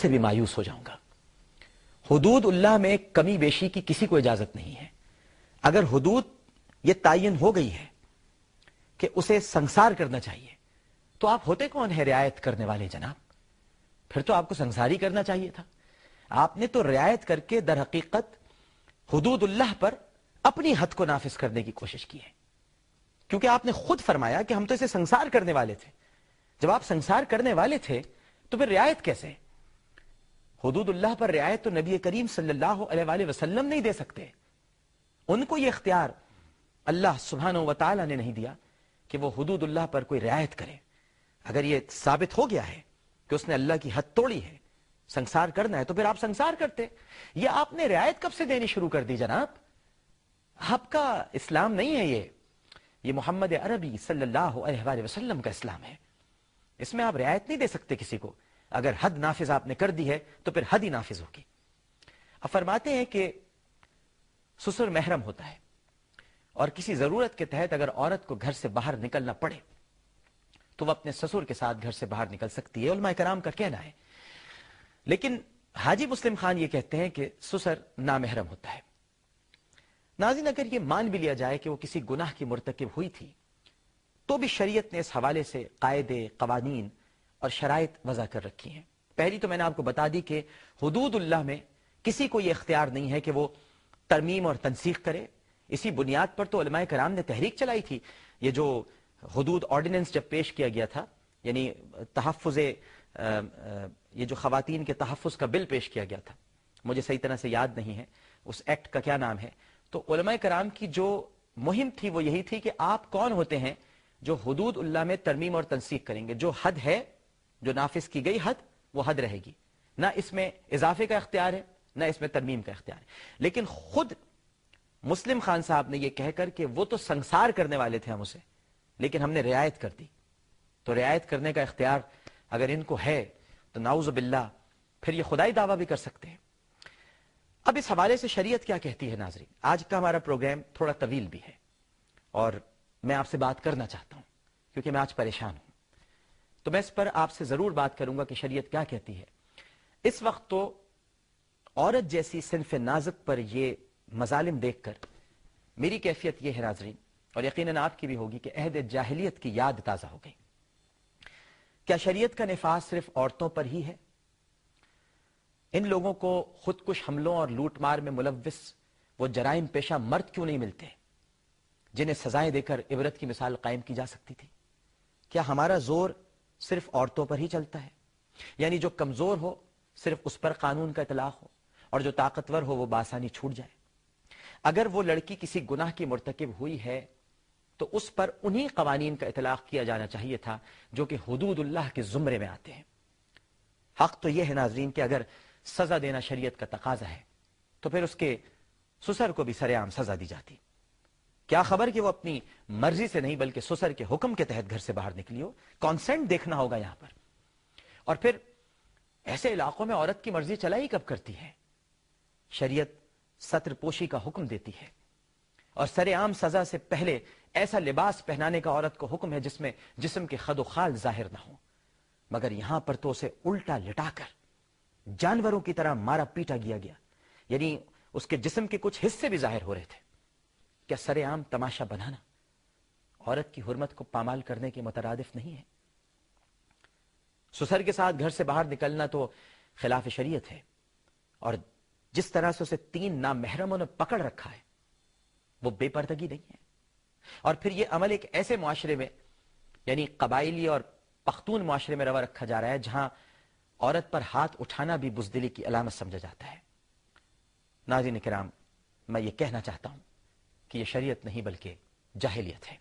से भी मायूस हो जाऊंगा हदूद उल्लाह में कमी बेशी की किसी को इजाजत नहीं है अगर हदूद यह तयन हो गई है कि उसे संसार करना चाहिए तो आप होते कौन है रियायत करने वाले जनाब फिर तो आपको संसारी करना चाहिए था आपने तो रियायत करके दर हकीकत उल्लाह पर अपनी हद को नाफिज करने की कोशिश की है क्योंकि आपने खुद फरमाया कि हम तो इसे संसार करने वाले थे जब आप संसार करने वाले थे तो फिर रियायत कैसे हदूदुल्लाह पर रियायत तो नबी करीम सल्लल्लाहु अलैहि वसल्लम नहीं दे सकते उनको यह इख्तियार अल्लाह सुबहान व ने नहीं दिया कि वो हदूदुल्लाह पर कोई रियायत करे अगर ये साबित हो गया है कि उसने अल्लाह की हद तोड़ी है संसार करना है तो फिर आप संसार करते ये आपने रियायत कब से देनी शुरू कर दी जनाब आपका इस्लाम नहीं है ये ये मोहम्मद अरबी सल्लल्लाहु अलैहि वसल्लम का इस्लाम है इसमें आप रियायत नहीं दे सकते किसी को अगर हद नाफिज आपने कर दी है तो फिर हद ही नाफिज होगी अब फरमाते हैं कि ससुर महरम होता है और किसी जरूरत के तहत अगर औरत को घर से बाहर निकलना पड़े तो वह अपने ससुर के साथ घर से बाहर निकल सकती है उलमा कराम का कहना है लेकिन हाजी मुस्लिम खान ये कहते हैं कि ससुर नामहरम होता है नाजिन अगर ये मान भी लिया जाए कि वो किसी गुनाह की मुरतकब हुई थी तो भी शरीयत ने इस हवाले से कायदे कवानीन और शराइत वजह कर रखी हैं पहली तो मैंने आपको बता दी कि हदूदुल्लाह में किसी को यह इख्तियार नहीं है कि वो तरमीम और तनसीख करे इसी बुनियाद पर तो कराम ने तहरीक चलाई थी ये जो हदूद ऑर्डिनेंस जब पेश किया गया था यानी तहफ़ ये जो खातन के तहफ़ का बिल पेश किया गया था मुझे सही तरह से याद नहीं है उस एक्ट का क्या नाम है तो कराम की जो मुहिम थी वो यही थी कि आप कौन होते हैं जो हदूद उल्ला में तरमीम और तनसीख करेंगे जो हद है जो नाफिस की गई हद वो हद रहेगी ना इसमें इजाफे का इख्तियार है ना इसमें तरमीम का इख्तियार है लेकिन खुद मुस्लिम खान साहब ने यह कहकर के वो तो संसार करने वाले थे हम उसे लेकिन हमने रियायत कर दी तो रियायत करने का इख्तियार अगर इनको है तो नाउजबिल्ला फिर ये खुदाई दावा भी कर सकते हैं अब इस हवाले से शरीयत क्या कहती है नाजरी आज का हमारा प्रोग्राम थोड़ा तवील भी है और मैं आपसे बात करना चाहता हूं क्योंकि मैं आज परेशान हूं तो मैं इस पर आपसे जरूर बात करूंगा कि शरीयत क्या कहती है इस वक्त तो औरत जैसी सिंफ नाजक पर यह मजालिम देखकर मेरी कैफियत यह है नाजरीन और यकीन आपकी भी होगी कि अहद जाहलीत की याद ताजा हो गई क्या शरीय का नफाज सिर्फ औरतों पर ही है इन लोगों को खुदकुश हमलों और लूटमार में मुलविस वो जराइम पेशा मर्द क्यों नहीं मिलते जिन्हें सजाएं देकर इबरत की मिसाल कायम की जा सकती थी क्या हमारा जोर सिर्फ औरतों पर ही चलता है यानी जो कमजोर हो सिर्फ उस पर कानून का इतलाक हो और जो ताकतवर हो वो बासानी छूट जाए अगर वो लड़की किसी गुनाह की मरतकब हुई है तो उस पर उन्हीं कवानीन का इतलाक किया जाना चाहिए था जो कि हदूदुल्लाह के जुमरे में आते हैं हक तो यह है नाजरीन कि अगर सजा देना शरीयत का तकाजा है तो फिर उसके सुसर को भी सरेआम सजा दी जाती क्या खबर कि वो अपनी मर्जी से नहीं बल्कि सुसर के हुक्म के तहत घर से बाहर निकली हो कॉन्सेंट देखना होगा यहां पर और फिर ऐसे इलाकों में औरत की मर्जी चलाई कब करती है शरीयत सत्र पोशी का हुक्म देती है और सरेआम सजा से पहले ऐसा लिबास पहनाने का औरत को हुक्म है जिसमें जिसम के खदो खाल जाहिर ना हो मगर यहां पर तो उसे उल्टा लिटाकर जानवरों की तरह मारा पीटा गया गया यानी उसके जिसम के कुछ हिस्से भी जाहिर हो रहे थे क्या सरेआम तमाशा बनाना औरत की हुरमत को पामाल करने के मुतरदफ नहीं है सुसर के साथ घर से बाहर निकलना तो खिलाफ शरीयत है और जिस तरह से उसे तीन नामहरमों ने पकड़ रखा है वो बेपर्दगी नहीं है और फिर यह अमल एक ऐसे माशरे में यानी कबाइली और पख्तून माशरे में रवा रखा जा रहा है जहां औरत पर हाथ उठाना भी बुजदिली की अलामत समझा जाता है नाजिन कराम मैं ये कहना चाहता हूं कि यह शरीयत नहीं बल्कि जाहलीत है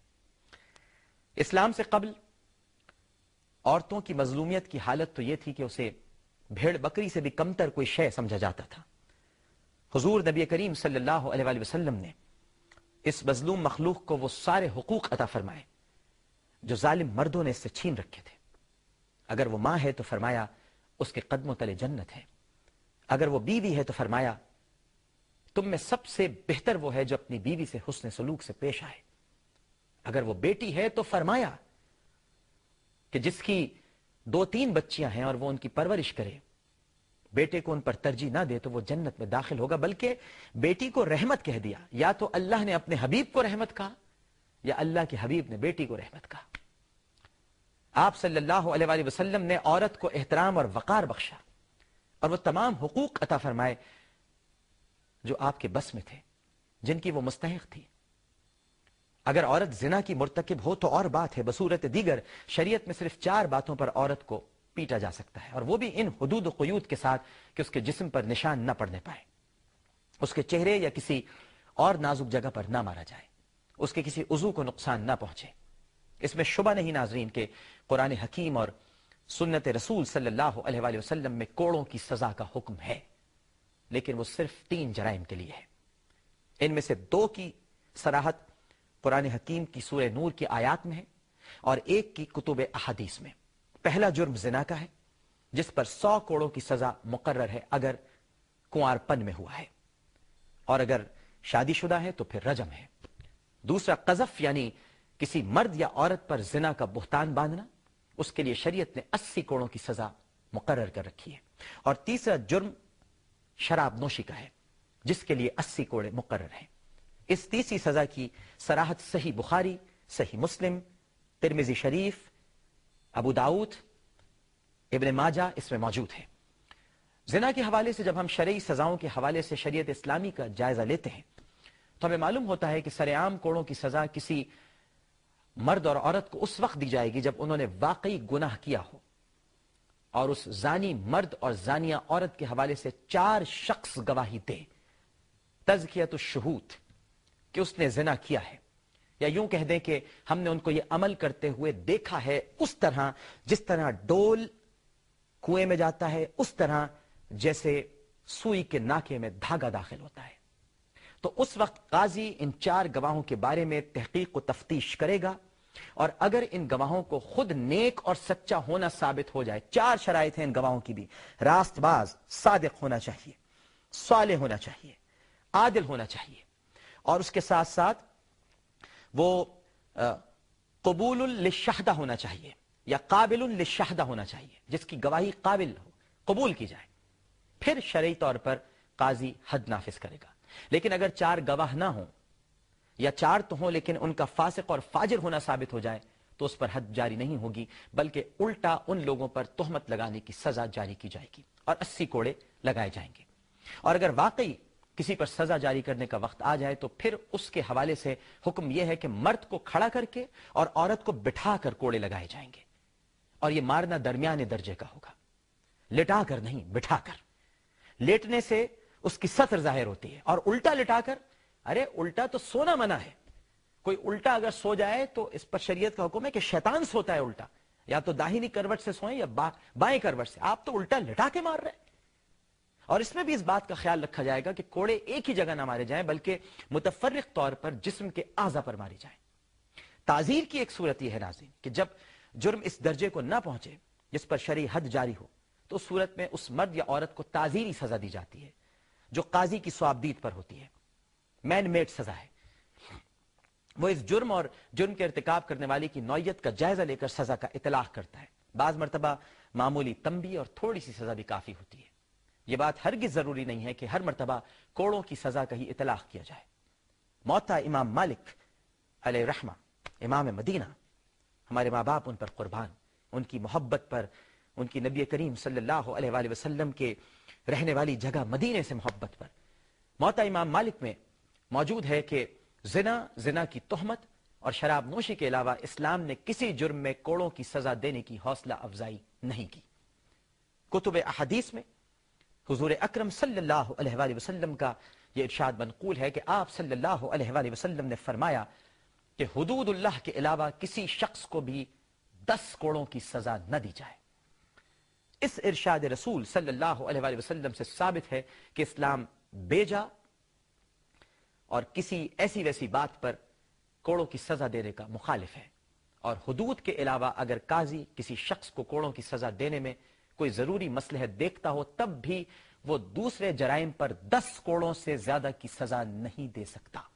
इस्लाम से कबल औरतों की मजलूमियत की हालत तो यह थी कि उसे भेड़ बकरी से भी कमतर कोई शय समझा जाता था हजूर नबी करीम सल्लल्लाहु ने इस मजलूम मखलूक को वह सारे हकूक अता फरमाए जो जालिम मर्दों ने इससे छीन रखे थे अगर वह माँ है तो फरमाया उसके कदमों तले जन्नत है अगर वह बीवी है तो फरमाया तुम में सबसे बेहतर वो है जो अपनी बीवी से हुसन सलूक से पेश आए अगर वो बेटी है तो फरमाया कि जिसकी दो तीन बच्चियां हैं और वो उनकी परवरिश करे बेटे को उन पर तरजीह ना दे तो वो जन्नत में दाखिल होगा बल्कि बेटी को रहमत कह दिया या तो अल्लाह ने अपने हबीब को रहमत कहा या अल्लाह के हबीब ने बेटी को रहमत कहा आप सल्लल्लाहु अलैहि वसल्लम ने औरत को एहतराम और वक़ार बख्शा और वह तमाम हकूक अता फरमाए जो आपके बस में थे जिनकी वो मुस्तक थी अगर औरत जिना की मुरतकब हो तो और बात है बसूरत दीगर शरीयत में सिर्फ चार बातों पर औरत को पीटा जा सकता है और वो भी इन हदूद क्यूद के साथ कि उसके जिस्म पर निशान न पड़ने पाए उसके चेहरे या किसी और नाजुक जगह पर ना मारा जाए उसके किसी उजू को नुकसान ना पहुंचे इसमें शुबा नहीं नाजरीन के कुरान हकीम और सुन्नत रसूल सल्लल्लाहु अलैहि में कोड़ों की सजा का हुक्म है लेकिन वो सिर्फ तीन जराइम के लिए है इनमें से दो की सराहत कुरान हकीम की सूर नूर की आयात में है और एक की कुतुब अहादीस में पहला जुर्म जिना का है जिस पर सौ कोड़ों की सजा मुकर है अगर कुंवरपन में हुआ है और अगर शादीशुदा है तो फिर रजम है दूसरा कजफ यानी किसी मर्द या औरत पर जिना का बुहतान बांधना उसके लिए शरीयत ने अस्सी कोड़ों की सजा मुकर्र कर रखी है और तीसरा जुर्म शराब नोशी का है जिसके लिए अस्सी कोड़े मुकर हैं इस तीसरी सजा की सराहत सही बुखारी सही मुस्लिम तिरमिजी शरीफ अबू दाऊद इबन माजा इसमें मौजूद है जिना के हवाले से जब हम शरय सजाओं के हवाले से शरीयत इस्लामी का जायजा लेते हैं तो हमें मालूम होता है कि सरेआम कोड़ों की सजा किसी मर्द और औरत को उस वक्त दी जाएगी जब उन्होंने वाकई गुनाह किया हो और उस जानी मर्द और जानिया औरत के हवाले से चार शख्स गवाही दे तज किया तो शहूत कि उसने जिना किया है या यूं कह दें कि हमने उनको यह अमल करते हुए देखा है उस तरह जिस तरह डोल कुएं में जाता है उस तरह जैसे सुई के नाके में धागा दाखिल होता है तो उस वक्त काजी इन चार गवाहों के बारे में तहकीक को तफ्तीश करेगा और अगर इन गवाहों को खुद नेक और सच्चा होना साबित हो जाए चार शराय हैं इन गवाहों की भी रास्तबाज सादिक होना चाहिए साले होना चाहिए आदिल होना चाहिए और उसके साथ साथ वो कबूल शाहदा होना चाहिए या काबिल शाहदा होना चाहिए जिसकी गवाही काबिल हो कबूल की जाए फिर शरी तौर पर काजी हद नाफिज करेगा लेकिन अगर चार गवाह ना हो या चार तो हो लेकिन उनका फासिक और फाजिर होना साबित हो जाए तो उस पर हद जारी नहीं होगी बल्कि उल्टा उन लोगों पर तोहमत लगाने की सजा जारी की जाएगी और अस्सी कोड़े लगाए जाएंगे और अगर वाकई किसी पर सजा जारी करने का वक्त आ जाए तो फिर उसके हवाले से हुक्म यह है कि मर्द को खड़ा करके और औरत को बिठा कर कोड़े लगाए जाएंगे और यह मारना दरमियाने दर्जे का होगा लिटा कर नहीं बिठा कर लेटने से उसकी सतर जाहिर होती है और उल्टा लिटाकर अरे उल्टा तो सोना मना है कोई उल्टा अगर सो जाए तो इस पर शरीयत का हुक्म है कि शैतान सोता है उल्टा या तो दाहिनी करवट से सोए या बा, बाएं करवट से आप तो उल्टा लटा के मार रहे हैं और इसमें भी इस बात का ख्याल रखा जाएगा कि कोड़े एक ही जगह ना मारे जाए बल्कि मुतफरक तौर पर जिसम के आजा पर मारी जाए ताजीर की एक सूरत यह है नाजी कि जब जुर्म इस दर्जे को ना पहुंचे जिस पर शरी हद जारी हो तो सूरत में उस मर्द या औरत को ताजीरी सजा दी जाती है जो काजी की स्वाबदीद पर होती है मैन मेड सजा है वो इस जुर्म और जुर्म के irtikab करने वाली की नौयत का जायजा लेकर सजा का इतलाक करता है बाज मरतबा मामूली तंबी और थोड़ी सी सजा भी काफी होती है यह बात हरगिज जरूरी नहीं है कि हर मरतबा कोड़ों की सजा का ही इतलाक किया जाए मौता इमाम मालिक अल रहमा इमाम मदीना हमारे माँ बाप उन पर कुर्बान उनकी मोहब्बत पर उनकी नबी करीम सल्लल्लाहु अलैहि के रहने वाली जगह मदीने से मोहब्बत पर मौता इमाम मालिक में मौजूद है कि जिना जिना की तोहमत और शराब नोशी के अलावा इस्लाम ने किसी जुर्म में कोड़ों की सजा देने की हौसला अफजाई नहीं की कुतुब अहदीस में हजूर अक्रम सल्लाम का यह इर्शाद मनकूल है कि आप सल्लल्लाहु अलैहि ने फरमाया कि हदूदुल्लाह के अलावा किसी शख्स को भी दस कोड़ों की सजा न दी जाए इस इर्शाद रसूल सल्लल्लाहु अलैहि से साबित है कि इस्लाम बेजा और किसी ऐसी वैसी बात पर कोड़ों की सजा देने का मुखालिफ है और हदूद के अलावा अगर काजी किसी शख्स को कोड़ों की सजा देने में कोई जरूरी मसलह देखता हो तब भी वो दूसरे जराइम पर दस कोड़ों से ज्यादा की सजा नहीं दे सकता